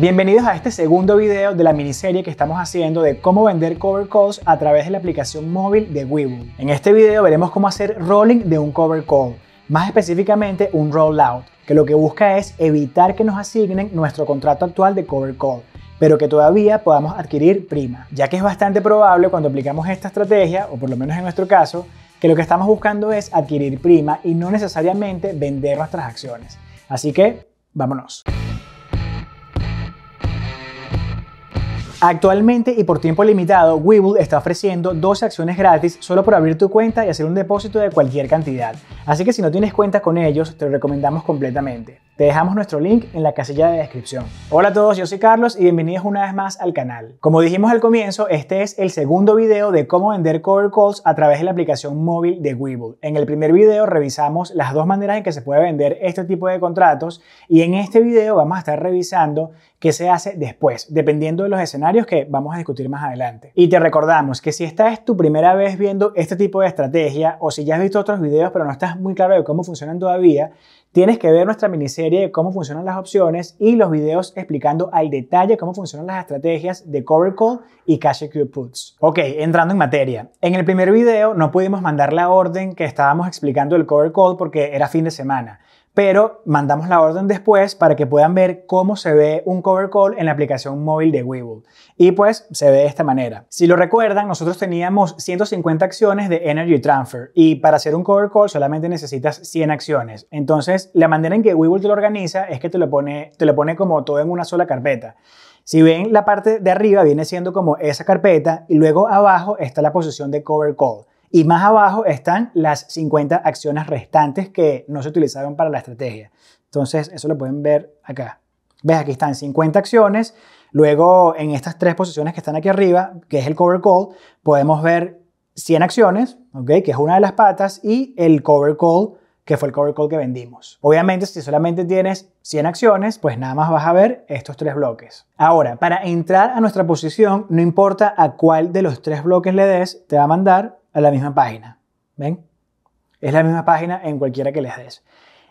Bienvenidos a este segundo video de la miniserie que estamos haciendo de cómo vender cover calls a través de la aplicación móvil de Webull. En este video veremos cómo hacer rolling de un cover call, más específicamente un rollout, que lo que busca es evitar que nos asignen nuestro contrato actual de cover call pero que todavía podamos adquirir prima, ya que es bastante probable cuando aplicamos esta estrategia, o por lo menos en nuestro caso, que lo que estamos buscando es adquirir prima y no necesariamente vender nuestras acciones. Así que, vámonos. Actualmente y por tiempo limitado, Webull está ofreciendo 12 acciones gratis solo por abrir tu cuenta y hacer un depósito de cualquier cantidad. Así que si no tienes cuenta con ellos, te lo recomendamos completamente. Te dejamos nuestro link en la casilla de descripción. Hola a todos, yo soy Carlos y bienvenidos una vez más al canal. Como dijimos al comienzo, este es el segundo video de cómo vender cover calls a través de la aplicación móvil de Webull. En el primer video revisamos las dos maneras en que se puede vender este tipo de contratos y en este video vamos a estar revisando qué se hace después, dependiendo de los escenarios que vamos a discutir más adelante. Y te recordamos que si esta es tu primera vez viendo este tipo de estrategia o si ya has visto otros videos pero no estás muy claro de cómo funcionan todavía, Tienes que ver nuestra miniserie de cómo funcionan las opciones y los videos explicando al detalle cómo funcionan las estrategias de Cover Call y Cash EQ Puts. Ok, entrando en materia. En el primer video no pudimos mandar la orden que estábamos explicando el Cover Call porque era fin de semana pero mandamos la orden después para que puedan ver cómo se ve un cover call en la aplicación móvil de Webull. Y pues se ve de esta manera. Si lo recuerdan, nosotros teníamos 150 acciones de Energy Transfer y para hacer un cover call solamente necesitas 100 acciones. Entonces, la manera en que Webull te lo organiza es que te lo pone, como todo en una sola carpeta. Si ven la parte de arriba viene siendo como esa carpeta y luego abajo está la posición de cover call. Y más abajo están las 50 acciones restantes que no se utilizaron para la estrategia. Entonces, eso lo pueden ver acá. ¿Ves? Aquí están 50 acciones. Luego, en estas tres posiciones que están aquí arriba, que es el cover call, podemos ver 100 acciones, ¿okay? que es una de las patas, y el cover call, que fue el cover call que vendimos. Obviamente, si solamente tienes 100 acciones, pues nada más vas a ver estos tres bloques. Ahora, para entrar a nuestra posición, no importa a cuál de los tres bloques le des, te va a mandar a la misma página. ¿Ven? Es la misma página en cualquiera que les des.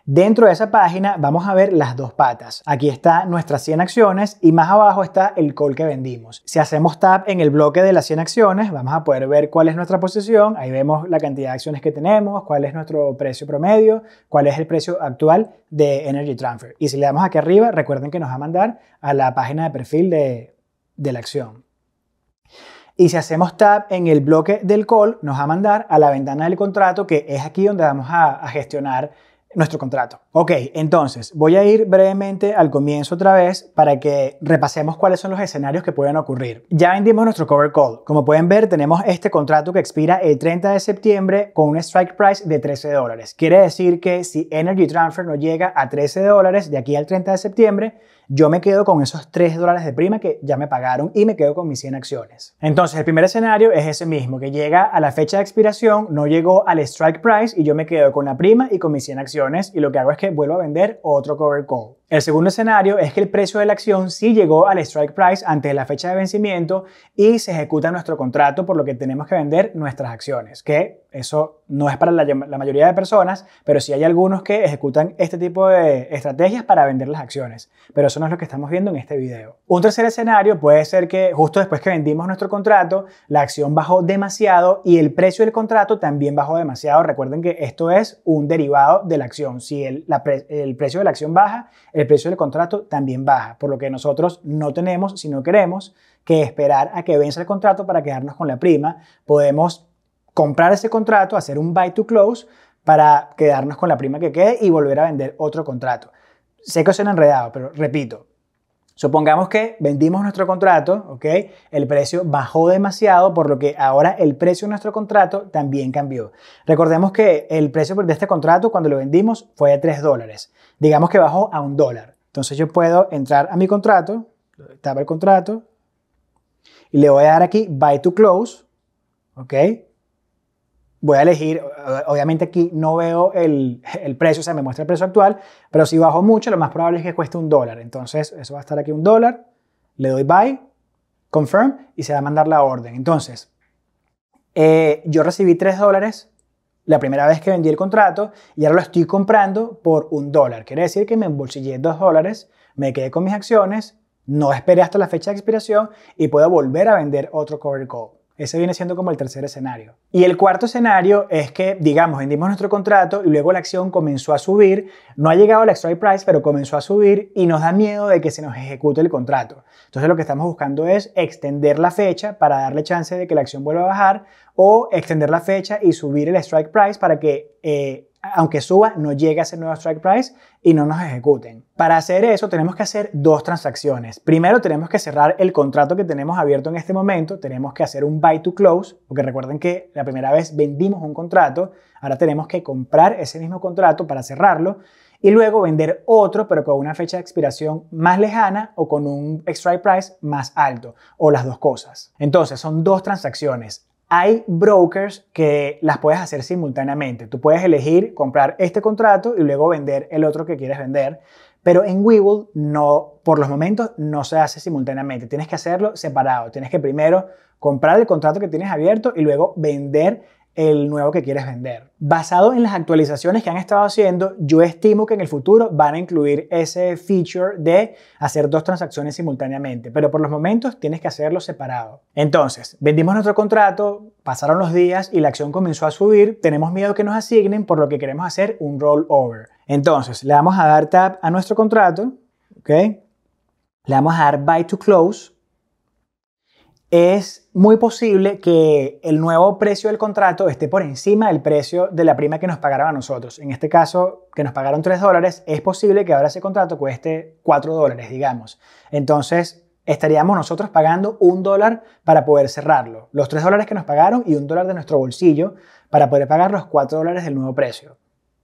Dentro de esa página vamos a ver las dos patas. Aquí está nuestras 100 acciones y más abajo está el call que vendimos. Si hacemos tap en el bloque de las 100 acciones, vamos a poder ver cuál es nuestra posición. Ahí vemos la cantidad de acciones que tenemos, cuál es nuestro precio promedio, cuál es el precio actual de Energy Transfer. Y si le damos aquí arriba, recuerden que nos va a mandar a la página de perfil de, de la acción. Y si hacemos tab en el bloque del call, nos va a mandar a la ventana del contrato, que es aquí donde vamos a, gestionar nuestro contrato. Ok, entonces voy a ir brevemente al comienzo otra vez para que repasemos cuáles son los escenarios que pueden ocurrir. Ya vendimos nuestro cover call. Como pueden ver, tenemos este contrato que expira el 30 de septiembre con un strike price de 13 dólares. Quiere decir que si Energy Transfer no llega a 13 dólares de aquí al 30 de septiembre, yo me quedo con esos 3 dólares de prima que ya me pagaron y me quedo con mis 100 acciones. Entonces, el primer escenario es ese mismo, que llega a la fecha de expiración, no llegó al strike price y yo me quedo con la prima y con mis 100 acciones y lo que hago es que vuelvo a vender otro cover call. El segundo escenario es que el precio de la acción sí llegó al strike price antes de la fecha de vencimiento y se ejecuta nuestro contrato, por lo que tenemos que vender nuestras acciones, que eso no es para la, mayoría de personas, pero sí hay algunos que ejecutan este tipo de estrategias para vender las acciones. Pero eso no es lo que estamos viendo en este video. Un tercer escenario puede ser que justo después que vendimos nuestro contrato, la acción bajó demasiado y el precio del contrato también bajó demasiado. Recuerden que esto es un derivado de la acción. Si el, el precio de la acción baja, el precio del contrato también baja, por lo que nosotros no tenemos, si no queremos, que esperar a que vence el contrato para quedarnos con la prima. Podemos comprar ese contrato, hacer un buy to close para quedarnos con la prima que quede y volver a vender otro contrato. Sé que suena enredado, pero repito, Supongamos que vendimos nuestro contrato, ¿ok? El precio bajó demasiado, por lo que ahora el precio de nuestro contrato también cambió. Recordemos que el precio de este contrato cuando lo vendimos fue de 3 dólares. Digamos que bajó a un dólar. Entonces yo puedo entrar a mi contrato, estaba el contrato, y le voy a dar aquí buy to close, ¿ok? voy a elegir, eh, obviamente aquí no veo el, el, precio, o sea, me muestra el precio actual, pero si bajo mucho, lo más probable es que cueste un dólar. Entonces, eso va a estar aquí un dólar, le doy buy, confirm y se va a mandar la orden. Entonces, eh, yo recibí 3 dólares la primera vez que vendí el contrato y ahora lo estoy comprando por un dólar. Quiere decir que me embolsillé 2 dólares, me quedé con mis acciones, no esperé hasta la fecha de expiración y puedo volver a vender otro cover code ese viene siendo como el tercer escenario. Y el cuarto escenario es que, digamos, vendimos nuestro contrato y luego la acción comenzó a subir, no ha llegado al strike price, pero comenzó a subir y nos da miedo de que se nos ejecute el contrato. Entonces lo que estamos buscando es extender la fecha para darle chance de que la acción vuelva a bajar o extender la fecha y subir el strike price para que eh, aunque suba, no llegue a ese nuevo strike price y no nos ejecuten. Para hacer eso tenemos que hacer dos transacciones. Primero tenemos que cerrar el contrato que tenemos abierto en este momento, tenemos que hacer un buy to close, porque recuerden que la primera vez vendimos un contrato, ahora tenemos que comprar ese mismo contrato para cerrarlo y luego vender otro, pero con una fecha de expiración más lejana o con un strike price más alto, o las dos cosas. Entonces, son dos transacciones hay brokers que las puedes hacer simultáneamente. Tú puedes elegir comprar este contrato y luego vender el otro que quieres vender. Pero en Webull no, por los momentos no se hace simultáneamente. Tienes que hacerlo separado. Tienes que primero comprar el contrato que tienes abierto y luego vender el nuevo que quieres vender. Basado en las actualizaciones que han estado haciendo, yo estimo que en el futuro van a incluir ese feature de hacer dos transacciones simultáneamente, pero por los momentos tienes que hacerlo separado. Entonces, vendimos nuestro contrato, pasaron los días y la acción comenzó a subir, tenemos miedo que nos asignen, por lo que queremos hacer un rollover. Entonces, le vamos a dar tab a nuestro contrato, ¿ok? Le vamos a dar buy to close es muy posible que el nuevo precio del contrato esté por encima del precio de la prima que nos pagaron a nosotros. En este caso, que nos pagaron 3 dólares, es posible que ahora ese contrato cueste 4 dólares, digamos. Entonces, estaríamos nosotros pagando un dólar para poder cerrarlo. Los 3 dólares que nos pagaron y un dólar de nuestro bolsillo para poder pagar los 4 dólares del nuevo precio.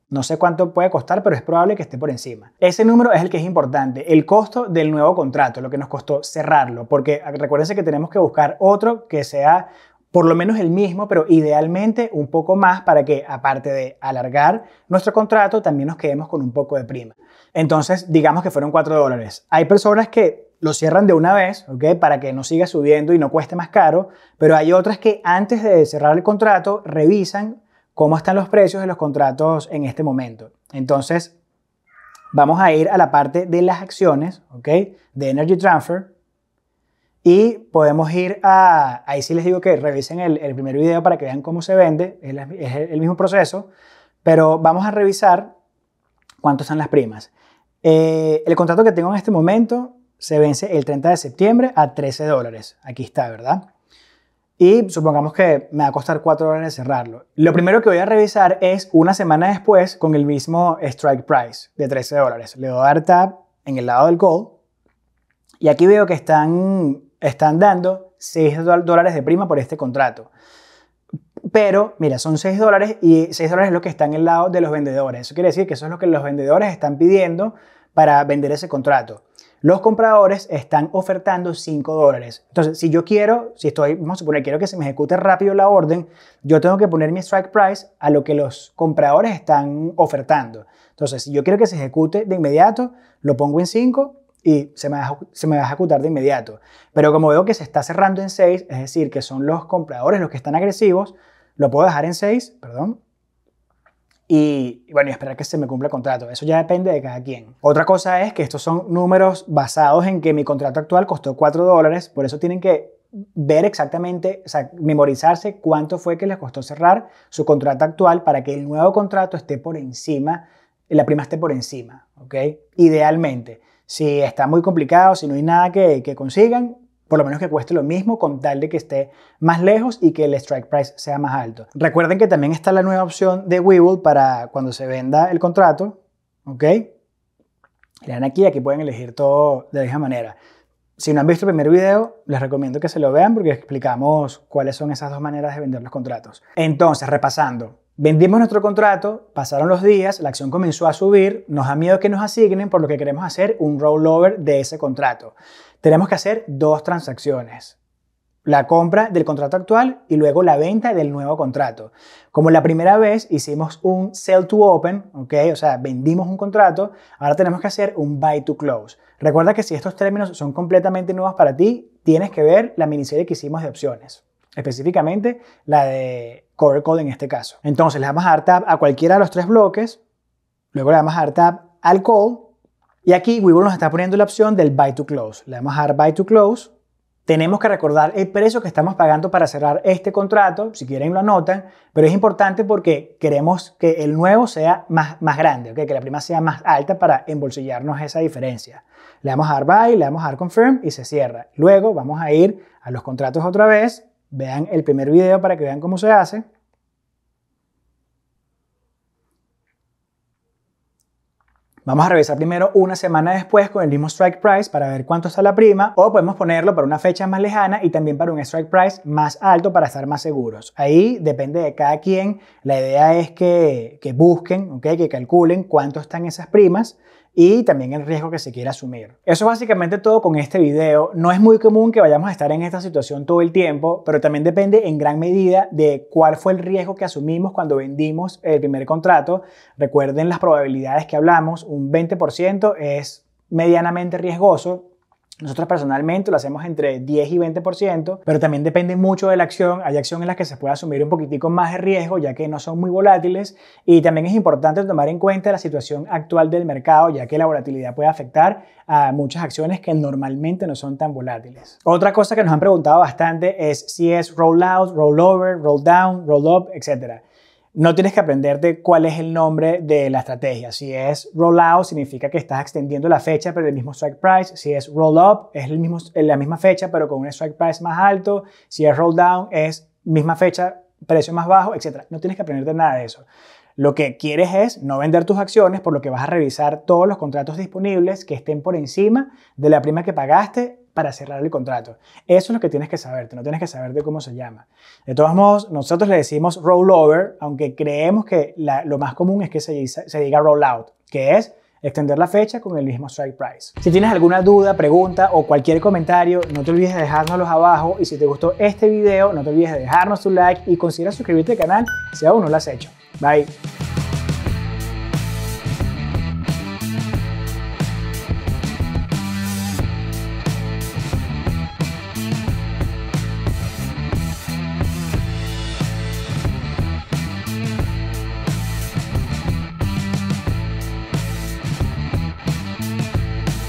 No sé cuánto puede costar, pero es probable que esté por encima. Ese número es el que es importante, el costo del nuevo contrato, lo que nos costó cerrarlo, porque recuérdense que tenemos que buscar otro que sea por lo menos el mismo, pero idealmente un poco más para que, aparte de alargar nuestro contrato, también nos quedemos con un poco de prima. Entonces, digamos que fueron 4 dólares. Hay personas que lo cierran de una vez, ¿ok? Para que no siga subiendo y no cueste más caro, pero hay otras que antes de cerrar el contrato revisan cómo están los precios de los contratos en este momento. Entonces, vamos a ir a la parte de las acciones, ¿ok? De Energy Transfer. Y podemos ir a, ahí sí les digo que revisen el, primer video para que vean cómo se vende, es, el mismo proceso, pero vamos a revisar cuánto están las primas. Eh, el contrato que tengo en este momento se vence el 30 de septiembre a 13 dólares. Aquí está, ¿verdad? y supongamos que me va a costar 4 dólares cerrarlo. Lo primero que voy a revisar es una semana después con el mismo strike price de 13 dólares. Le doy a dar tab en el lado del call y aquí veo que están, están dando 6 dólares de prima por este contrato. Pero, mira, son 6 dólares y 6 dólares es lo que está en el lado de los vendedores. Eso quiere decir que eso es lo que los vendedores están pidiendo para vender ese contrato. Los compradores están ofertando 5 dólares. Entonces, si yo quiero, si estoy, vamos a suponer, quiero que se me ejecute rápido la orden, yo tengo que poner mi strike price a lo que los compradores están ofertando. Entonces, si yo quiero que se ejecute de inmediato, lo pongo en 5 y se me, va, se me, va, a ejecutar de inmediato. Pero como veo que se está cerrando en 6, es decir, que son los compradores los que están agresivos, lo puedo dejar en 6, perdón, y, bueno, y esperar que se me cumpla el contrato. Eso ya depende de cada quien. Otra cosa es que estos son números basados en que mi contrato actual costó 4 dólares, por eso tienen que ver exactamente, o sea, memorizarse cuánto fue que les costó cerrar su contrato actual para que el nuevo contrato esté por encima, la prima esté por encima, ¿ok? Idealmente. Si está muy complicado, si no hay nada que, que consigan, por lo menos que cueste lo mismo con tal de que esté más lejos y que el strike price sea más alto. Recuerden que también está la nueva opción de Webull para cuando se venda el contrato, ¿ok? Le dan aquí, aquí pueden elegir todo de la misma manera. Si no han visto el primer video, les recomiendo que se lo vean porque explicamos cuáles son esas dos maneras de vender los contratos. Entonces, repasando, Vendimos nuestro contrato, pasaron los días, la acción comenzó a subir, nos da miedo que nos asignen, por lo que queremos hacer un rollover de ese contrato. Tenemos que hacer dos transacciones. La compra del contrato actual y luego la venta del nuevo contrato. Como la primera vez hicimos un sell to open, o sea, vendimos un contrato, ahora tenemos que hacer un buy to close. Recuerda que si estos términos son completamente nuevos para ti, tienes que ver la miniserie que hicimos de opciones específicamente la de core Code en este caso. Entonces le vamos a dar tab a cualquiera de los tres bloques, luego le damos a dar tab al call y aquí Webull nos está poniendo la opción del buy to close. Le vamos a dar buy to close. Tenemos que recordar el precio que estamos pagando para cerrar este contrato, si quieren lo anotan, pero es importante porque queremos que el nuevo sea más, grande, ¿okay? que la prima sea más alta para embolsillarnos esa diferencia. Le damos a dar buy, le damos a dar confirm y se cierra. Luego vamos a ir a los contratos otra vez, Vean el primer video para que vean cómo se hace. Vamos a revisar primero una semana después con el mismo strike price para ver cuánto está la prima o podemos ponerlo para una fecha más lejana y también para un strike price más alto para estar más seguros. Ahí depende de cada quien. La idea es que, busquen, ¿okay? que calculen cuánto están esas primas y también el riesgo que se quiera asumir. Eso es básicamente todo con este video. No es muy común que vayamos a estar en esta situación todo el tiempo, pero también depende en gran medida de cuál fue el riesgo que asumimos cuando vendimos el primer contrato. Recuerden las probabilidades que hablamos, un 20% es medianamente riesgoso, nosotros personalmente lo hacemos entre 10 y 20%, pero también depende mucho de la acción. Hay acciones en las que se puede asumir un poquitico más de riesgo, ya que no son muy volátiles. Y también es importante tomar en cuenta la situación actual del mercado, ya que la volatilidad puede afectar a muchas acciones que normalmente no son tan volátiles. Otra cosa que nos han preguntado bastante es si es rollout, rollover, roll down, roll up, etcétera no tienes que aprenderte cuál es el nombre de la estrategia. Si es rollout, significa que estás extendiendo la fecha, pero el mismo strike price. Si es roll up, es el mismo, la misma fecha, pero con un strike price más alto. Si es roll down, es misma fecha, precio más bajo, etc. No tienes que aprenderte nada de eso. Lo que quieres es no vender tus acciones, por lo que vas a revisar todos los contratos disponibles que estén por encima de la prima que pagaste para cerrar el contrato. Eso es lo que tienes que saberte, no tienes que saber de cómo se llama. De todos modos, nosotros le decimos rollover, aunque creemos que lo más común es que se, diga rollout, que es extender la fecha con el mismo strike price. Si tienes alguna duda, pregunta o cualquier comentario, no te olvides de dejárnoslos abajo y si te gustó este video, no te olvides de dejarnos tu like y considera suscribirte al canal si aún no lo has hecho. Bye.